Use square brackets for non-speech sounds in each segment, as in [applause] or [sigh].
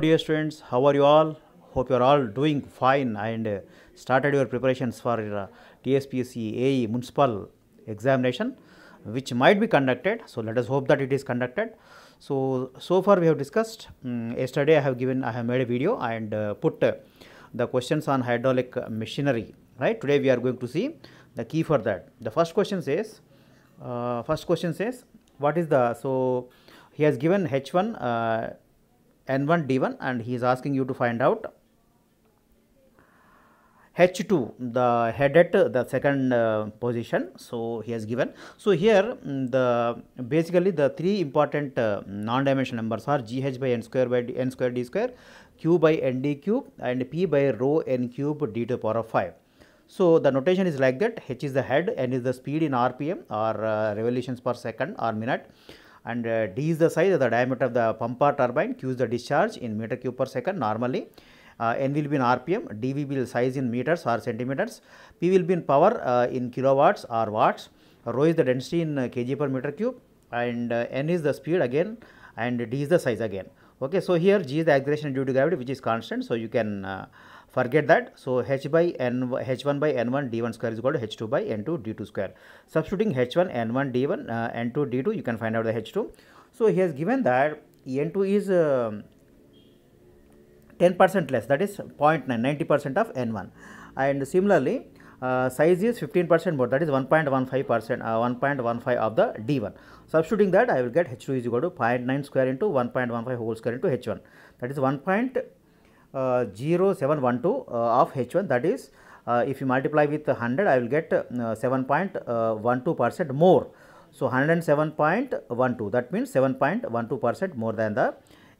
dear students, how are you all? Hope you are all doing fine and started your preparations for uh, TSPC AE municipal examination which might be conducted. So, let us hope that it is conducted. So, so far we have discussed um, yesterday I have given I have made a video and uh, put uh, the questions on hydraulic machinery right. Today we are going to see the key for that. The first question says uh, first question says what is the so he has given H1 n1 d1 and he is asking you to find out h2 the head at the second uh, position so he has given so here mm, the basically the three important uh, non dimensional numbers are gh by n square by d, n square d square q by n d cube and p by rho n cube d to the power of 5 so the notation is like that h is the head n is the speed in rpm or uh, revolutions per second or minute and uh, d is the size of the diameter of the or turbine, q is the discharge in meter cube per second normally. Uh, n will be in rpm, D will be size in meters or centimeters, p will be in power uh, in kilowatts or watts, rho is the density in uh, kg per meter cube and uh, n is the speed again and d is the size again. Okay, so here g is the acceleration due to gravity which is constant, so you can uh, forget that so h by n h1 by n1 d1 square is equal to h2 by n2 d2 square substituting h1 n1 d1 uh, n2 d2 you can find out the h2 so he has given that n2 is 10% um, less that is 0.9 90% of n1 and similarly uh, size is 15% more that is 1.15 percent uh, 1.15 of the d1 substituting that i will get h2 is equal to 0.9 square into 1.15 whole square into h1 that is 1 uh, of H1 that is uh, if you multiply with 100 I will get uh, 7.12 uh, percent more. So, 107.12 that means 7.12 percent more than the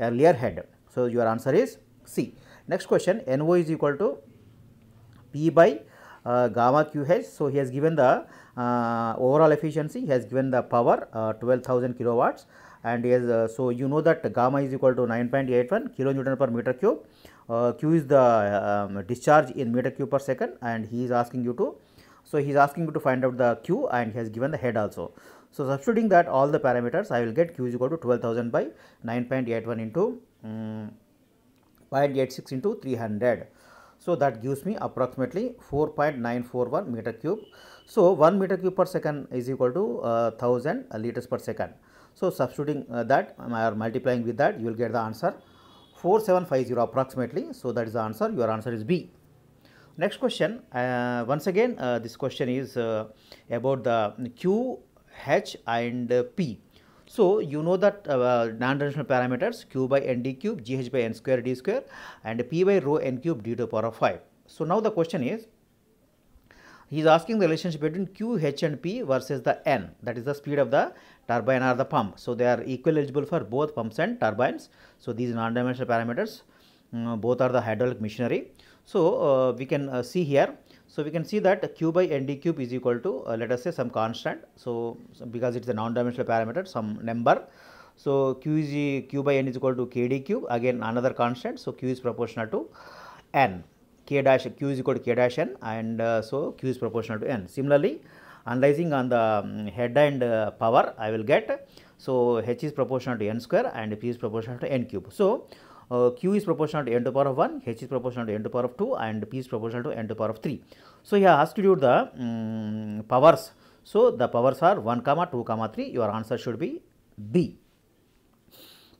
earlier head. So, your answer is C. Next question NO is equal to P by uh, gamma QH. So, he has given the uh, overall efficiency, he has given the power uh, 12,000 kilowatts and he has, so you know that gamma is equal to 9.81 kilonewton per meter cube uh, q is the um, discharge in meter cube per second and he is asking you to so he is asking you to find out the q and he has given the head also so substituting that all the parameters i will get q is equal to 12000 by 9.81 into um, mm, 0.86 into 300 so that gives me approximately 4.941 meter cube so 1 meter cube per second is equal to uh, 1000 liters per second so substituting uh, that um, or multiplying with that you will get the answer 4750 approximately. So, that is the answer. Your answer is B. Next question. Uh, once again, uh, this question is uh, about the Q, H and P. So, you know that uh, non-dimensional parameters Q by ND cube, GH by N square D square and P by rho N cube D to the power of 5. So, now the question is, he is asking the relationship between Q, H and P versus the N that is the speed of the turbine or the pump. So, they are equal eligible for both pumps and turbines. So, these non-dimensional parameters um, both are the hydraulic machinery. So, uh, we can uh, see here. So, we can see that Q by ND cube is equal to uh, let us say some constant. So, so because it is a non-dimensional parameter some number. So, Q is Q by N is equal to KD cube again another constant. So, Q is proportional to N k dash Q is equal to k dash N and uh, so Q is proportional to N. Similarly, analyzing on the um, head and uh, power I will get. So, h is proportional to n square and p is proportional to n cube. So, uh, q is proportional to n to the power of 1, h is proportional to n to the power of 2 and p is proportional to n to the power of 3. So, here asked you the um, powers. So, the powers are 1 comma 2 comma 3 your answer should be B.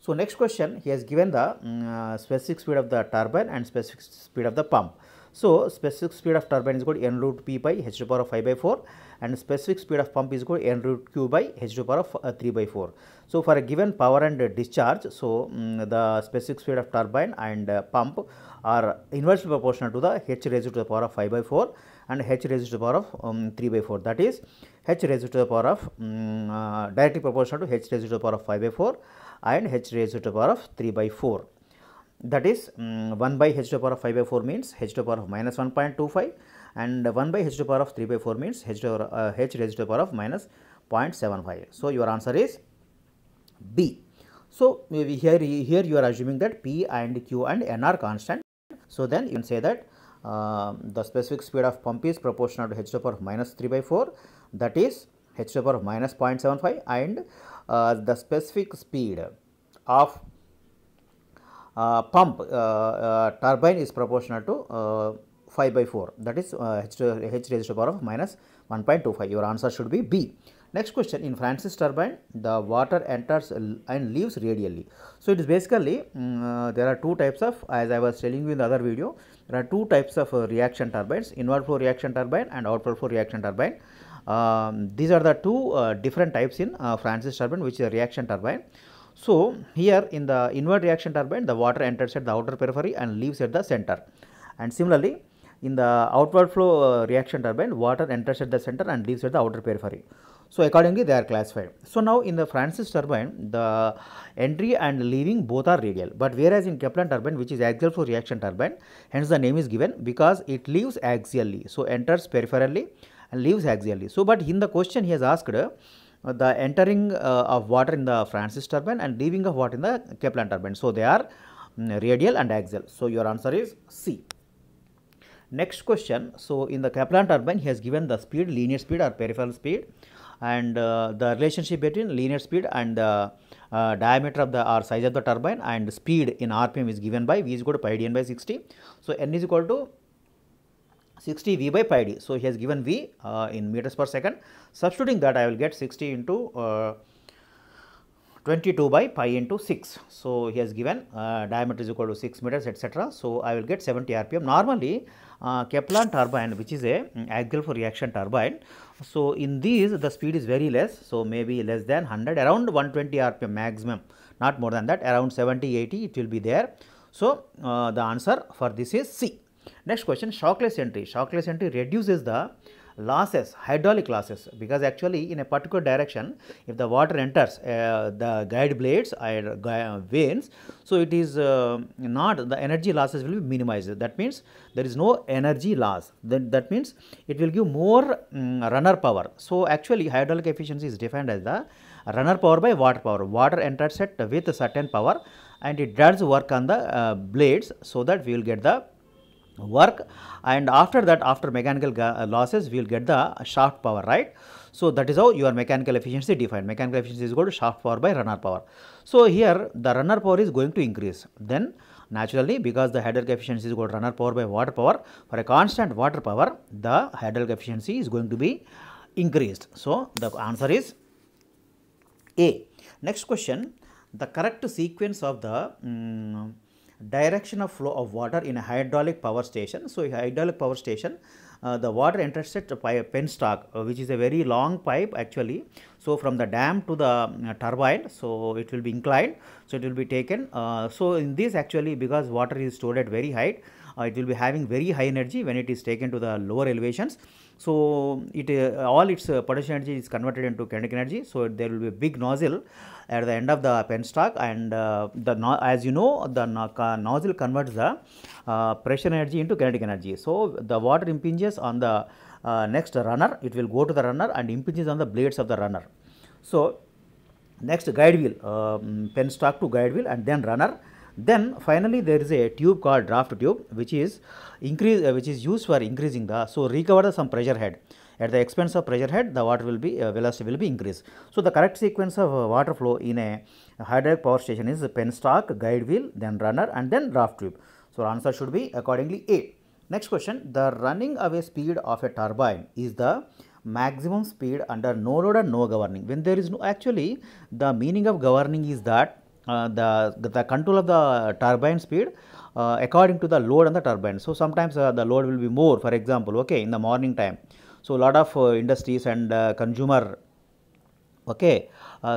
So, next question he has given the um, specific speed of the turbine and specific speed of the pump. So, specific speed of turbine is equal to n root p by h to the power of 5 by 4 and specific speed of pump is equal to n root q by h to the power of uh, 3 by 4. So, for a given power and uh, discharge, so um, the specific speed of turbine and uh, pump are inversely proportional to the h raised to the power of 5 by 4 and h raised to the power of um, 3 by 4 that is h raised to the power of um, directly proportional to h raised to the power of 5 by 4 and h raised to the power of 3 by 4 that is um, 1 by h to the power of 5 by 4 means h to the power of minus 1.25 and 1 by h to the power of 3 by 4 means h to, uh, h raised to the power of minus 0.75. So, your answer is B. So, here, here you are assuming that P and Q and N are constant. So, then you can say that uh, the specific speed of pump is proportional to h to the power of minus 3 by 4 that is h to the power of minus 0.75 and uh, the specific speed of uh, pump uh, uh, turbine is proportional to 5 by 4 that is uh, h, h raised to the power of minus 1.25 your answer should be b next question in francis turbine the water enters and leaves radially so it is basically um, uh, there are two types of as i was telling you in the other video there are two types of uh, reaction turbines inward flow reaction turbine and outward flow reaction turbine um, these are the two different types in francis turbine which is a reaction turbine so here in the inward reaction turbine the water enters at the outer periphery and leaves at the center and similarly in the outward flow uh, reaction turbine water enters at the center and leaves at the outer periphery. So accordingly they are classified. So now in the Francis turbine the entry and leaving both are radial but whereas in Kaplan turbine which is axial flow reaction turbine hence the name is given because it leaves axially so enters peripherally and leaves axially. So but in the question he has asked the entering uh, of water in the Francis turbine and leaving of water in the Kaplan turbine. So, they are mm, radial and axial. So, your answer is C. Next question. So, in the Kaplan turbine, he has given the speed, linear speed or peripheral speed and uh, the relationship between linear speed and the uh, diameter of the or size of the turbine and speed in RPM is given by V is equal to pi dn by 60. So, n is equal to 60 V by pi d. So, he has given V uh, in meters per second. Substituting that I will get 60 into uh, 22 by pi into 6. So, he has given uh, diameter is equal to 6 meters etc. So, I will get 70 rpm. Normally, uh, turbine which is a um, for reaction turbine. So, in these the speed is very less. So, maybe less than 100 around 120 rpm maximum not more than that around 70 80 it will be there. So, uh, the answer for this is C. Next question, shockless entry. Shockless entry reduces the losses, hydraulic losses because actually in a particular direction if the water enters uh, the guide blades or vanes, so it is uh, not the energy losses will be minimized. That means there is no energy loss. Then that means it will give more um, runner power. So actually hydraulic efficiency is defined as the runner power by water power. Water enters it with a certain power and it does work on the uh, blades so that we will get the work and after that after mechanical uh, losses we will get the shaft power right. So, that is how your mechanical efficiency defined mechanical efficiency is equal to shaft power by runner power. So, here the runner power is going to increase then naturally because the hydraulic efficiency is equal to runner power by water power for a constant water power the hydraulic efficiency is going to be increased. So, the answer is A. Next question the correct sequence of the um, direction of flow of water in a hydraulic power station. So, hydraulic power station, uh, the water enters by a penstock, uh, which is a very long pipe actually. So, from the dam to the uh, turbine, so it will be inclined, so it will be taken. Uh, so, in this actually because water is stored at very height, uh, it will be having very high energy when it is taken to the lower elevations. So it uh, all its uh, potential energy is converted into kinetic energy. So there will be a big nozzle at the end of the penstock and uh, the no as you know the no nozzle converts the pressure energy into kinetic energy. So the water impinges on the next runner, it will go to the runner and impinges on the blades of the runner. So next guide wheel, um, penstock to guide wheel and then runner then finally there is a tube called draft tube which is increase uh, which is used for increasing the so recover some pressure head at the expense of pressure head the water will be uh, velocity will be increased. So the correct sequence of uh, water flow in a hydraulic power station is penstock, guide wheel, then runner and then draft tube. So answer should be accordingly A. Next question the running away speed of a turbine is the maximum speed under no load and no governing. When there is no actually the meaning of governing is that uh, the, the control of the turbine speed uh, according to the load on the turbine. So, sometimes uh, the load will be more for example okay in the morning time. So, lot of industries and consumer okay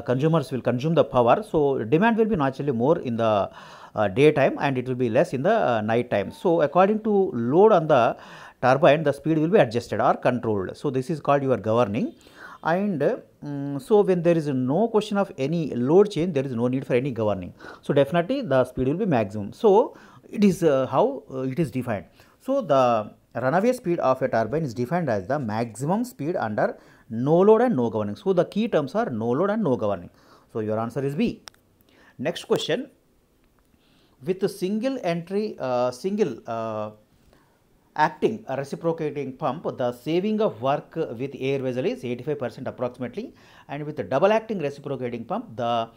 consumers will consume the power. So, demand will be naturally more in the uh, daytime and it will be less in the uh, night time. So, according to load on the turbine the speed will be adjusted or controlled. So, this is called your governing and mm, so when there is no question of any load change there is no need for any governing so definitely the speed will be maximum so it is uh, how uh, it is defined so the runaway speed of a turbine is defined as the maximum speed under no load and no governing so the key terms are no load and no governing so your answer is b next question with a single entry uh, single uh, acting a reciprocating pump, the saving of work with air vessel is 85% approximately and with the double acting reciprocating pump, the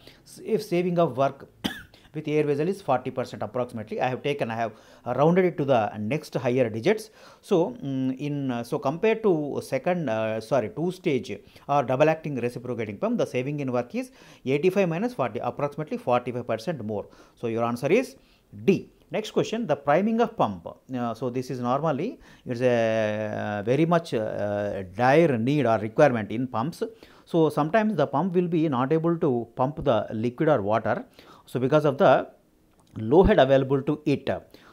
if saving of work [coughs] with air vessel is 40% approximately. I have taken, I have rounded it to the next higher digits. So, mm, in so compared to second, uh, sorry, two stage or double acting reciprocating pump, the saving in work is 85 minus 40, approximately 45% more. So, your answer is D. Next question the priming of pump. Uh, so, this is normally it is a uh, very much uh, dire need or requirement in pumps. So, sometimes the pump will be not able to pump the liquid or water. So, because of the low head available to it.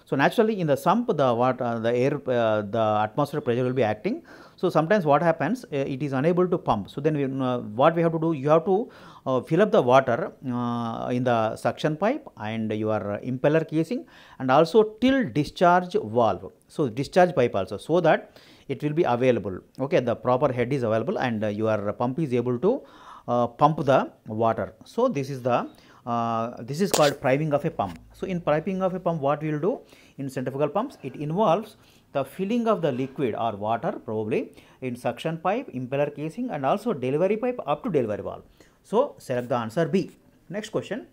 So, naturally in the sump the water the air uh, the atmospheric pressure will be acting. So, sometimes what happens uh, it is unable to pump. So, then we, uh, what we have to do you have to uh, fill up the water in the suction pipe and your impeller casing and also till discharge valve. So, discharge pipe also so that it will be available okay the proper head is available and your pump is able to uh, pump the water. So, this is the uh, this is called priming of a pump. So, in priming of a pump what we will do in centrifugal pumps it involves the filling of the liquid or water probably in suction pipe, impeller casing and also delivery pipe up to delivery valve. So, select the answer B. Next question,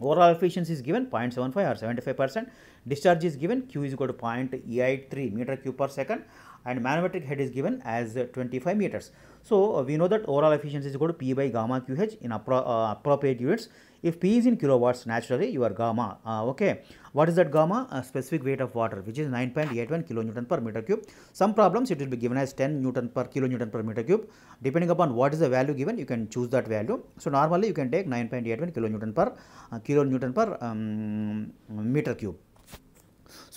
overall efficiency is given 0.75 or 75 percent, discharge is given Q is equal to 0.83 meter cube per second and manometric head is given as 25 meters. So, uh, we know that overall efficiency is equal to P by gamma QH in appro uh, appropriate units. If P is in kilowatts, naturally your gamma, uh, okay. What is that gamma? specific weight of water, which is 9.81 kilonewton per meter cube. Some problems it will be given as 10 newton per kilonewton per meter cube. Depending upon what is the value given, you can choose that value. So, normally you can take 9.81 kilonewton per uh, kilonewton per um, meter cube.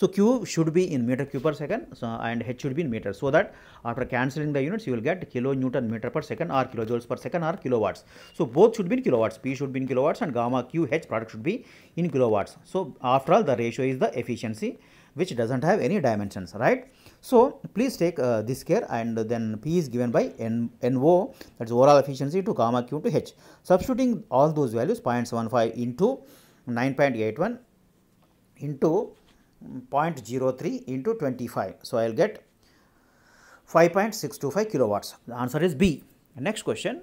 So, Q should be in meter cube per second so, and H should be in meter. So, that after cancelling the units you will get kilo newton meter per second or kilojoules per second or kilowatts. So, both should be in kilowatts. P should be in kilowatts and gamma Q H product should be in kilowatts. So, after all the ratio is the efficiency which does not have any dimensions right. So, please take uh, this care and then P is given by N, NO that is overall efficiency to gamma Q to H. Substituting all those values 0.75 into 9.81 into 0.03 into 25. So, I will get 5.625 kilowatts. The answer is B. Next question.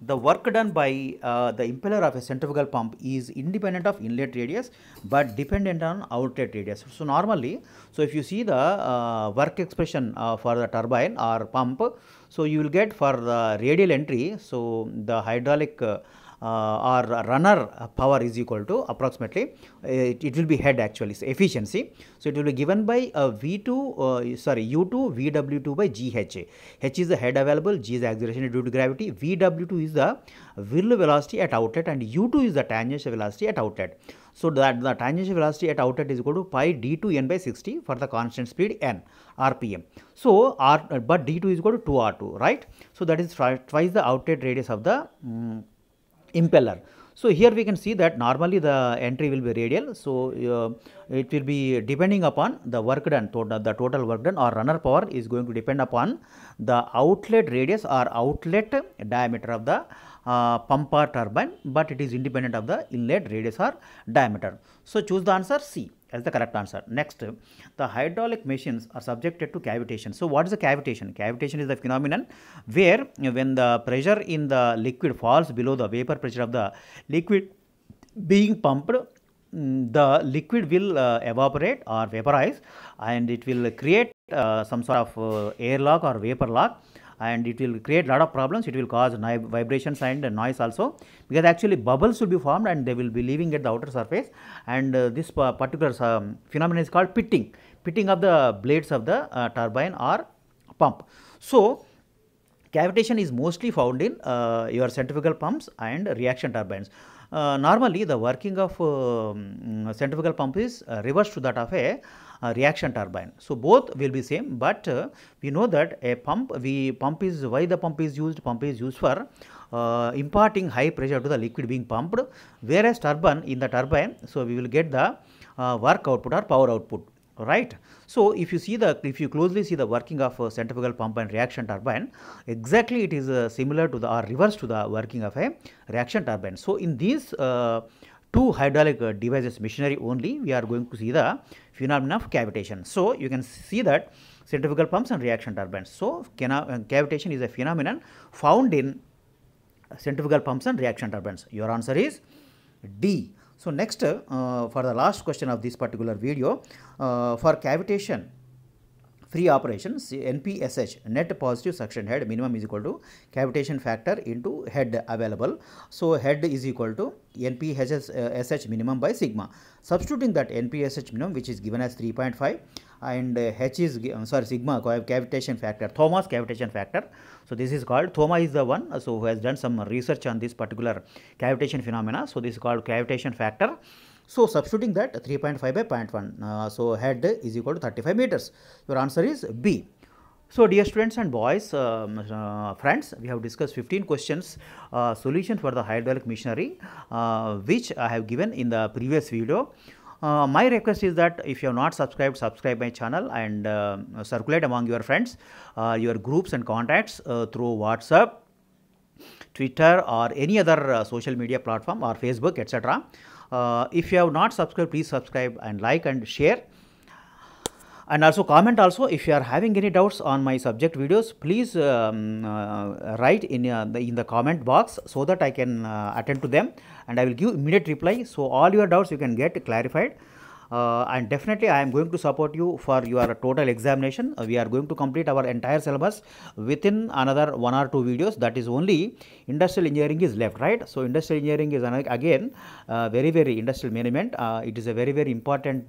The work done by uh, the impeller of a centrifugal pump is independent of inlet radius but dependent on outlet radius. So, normally, so if you see the uh, work expression uh, for the turbine or pump, so you will get for the radial entry, so the hydraulic uh, uh, or runner power is equal to approximately uh, it, it, will be head actually so efficiency so it will be given by uh, uh, a v2 sorry u2 vw2 by gha h is the head available g is acceleration due to gravity vw2 is the wheel velocity at outlet and u2 is the tangential velocity at outlet so that the tangential velocity at outlet is equal to pi d2 n by 60 for the constant speed n rpm. So, r but d2 is equal to 2r2 right. So, that is twice the outlet radius of the um, impeller. So here we can see that normally the entry will be radial. So uh, it will be depending upon the work done, total, the total work done or runner power is going to depend upon the outlet radius or outlet diameter of the uh, pump or turbine, but it is independent of the inlet radius or diameter. So choose the answer C as the correct answer. Next, the hydraulic machines are subjected to cavitation. So, what is the cavitation? Cavitation is the phenomenon where when the pressure in the liquid falls below the vapor pressure of the liquid being pumped, mm, the liquid will uh, evaporate or vaporize and it will create uh, some sort of uh, lock or vapor lock and it will create lot of problems. It will cause vibrations and noise also because actually bubbles will be formed and they will be leaving at the outer surface and uh, this particular um, phenomenon is called pitting, pitting of the blades of the uh, turbine or pump. So, Cavitation is mostly found in uh, your centrifugal pumps and reaction turbines. Uh, normally, the working of uh, mm, centrifugal pump is uh, reversed to that of a reaction turbine. So, both will be same, but uh, we know that a pump, we pump is, why the pump is used? Pump is used for uh, imparting high pressure to the liquid being pumped whereas turbine in the turbine so we will get the uh, work output or power output right. So, if you see the if you closely see the working of a uh, centrifugal pump and reaction turbine exactly it is uh, similar to the or reverse to the working of a reaction turbine. So, in these uh, two hydraulic uh, devices machinery only we are going to see the phenomenon of cavitation. So, you can see that centrifugal pumps and reaction turbines. So, uh, cavitation is a phenomenon found in centrifugal pumps and reaction turbines. Your answer is D. So, next uh, for the last question of this particular video uh, for cavitation free operations, NPSH net positive suction head minimum is equal to cavitation factor into head available. So, head is equal to NPSH uh, minimum by sigma. Substituting that NPSH minimum which is given as 3.5 and uh, h is i uh, sorry sigma cavitation factor thomas cavitation factor so this is called Thomas is the one so who has done some research on this particular cavitation phenomena so this is called cavitation factor so substituting that 3.5 by 0.1 uh, so head is equal to 35 meters your answer is b so dear students and boys, um, uh, friends, we have discussed 15 questions, uh, solution for the hydraulic machinery, uh, which I have given in the previous video. Uh, my request is that if you have not subscribed, subscribe my channel and uh, circulate among your friends, uh, your groups and contacts uh, through WhatsApp, Twitter or any other uh, social media platform or Facebook, etc. Uh, if you have not subscribed, please subscribe and like and share and also comment also if you are having any doubts on my subject videos please um, uh, write in uh, the, in the comment box so that I can uh, attend to them and I will give immediate reply so all your doubts you can get clarified uh, and definitely I am going to support you for your total examination. Uh, we are going to complete our entire syllabus within another one or two videos. That is only industrial engineering is left, right? So industrial engineering is again uh, very, very industrial management. it is a very, very important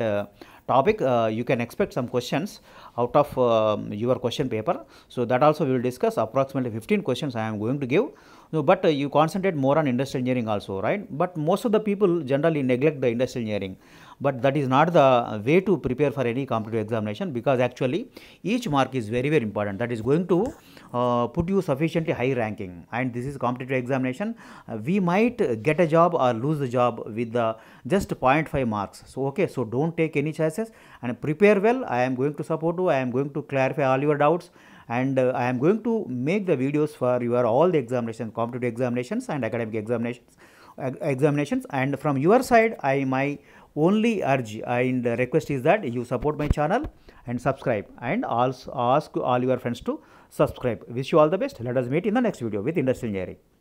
topic uh, you can expect some questions out of uh, your question paper so that also we will discuss approximately 15 questions i am going to give no, but uh, you concentrate more on industrial engineering also right but most of the people generally neglect the industrial engineering but that is not the way to prepare for any competitive examination because actually each mark is very very important that is going to uh, put you sufficiently high ranking and this is competitive examination uh, we might get a job or lose the job with the just 0.5 marks so okay so don't take any chances and prepare well i am going to support you i am going to clarify all your doubts and uh, I am going to make the videos for your all the examinations, competitive examinations and academic examinations, examinations and from your side I my only urge and request is that you support my channel and subscribe and also ask all your friends to subscribe wish you all the best let us meet in the next video with industrial engineering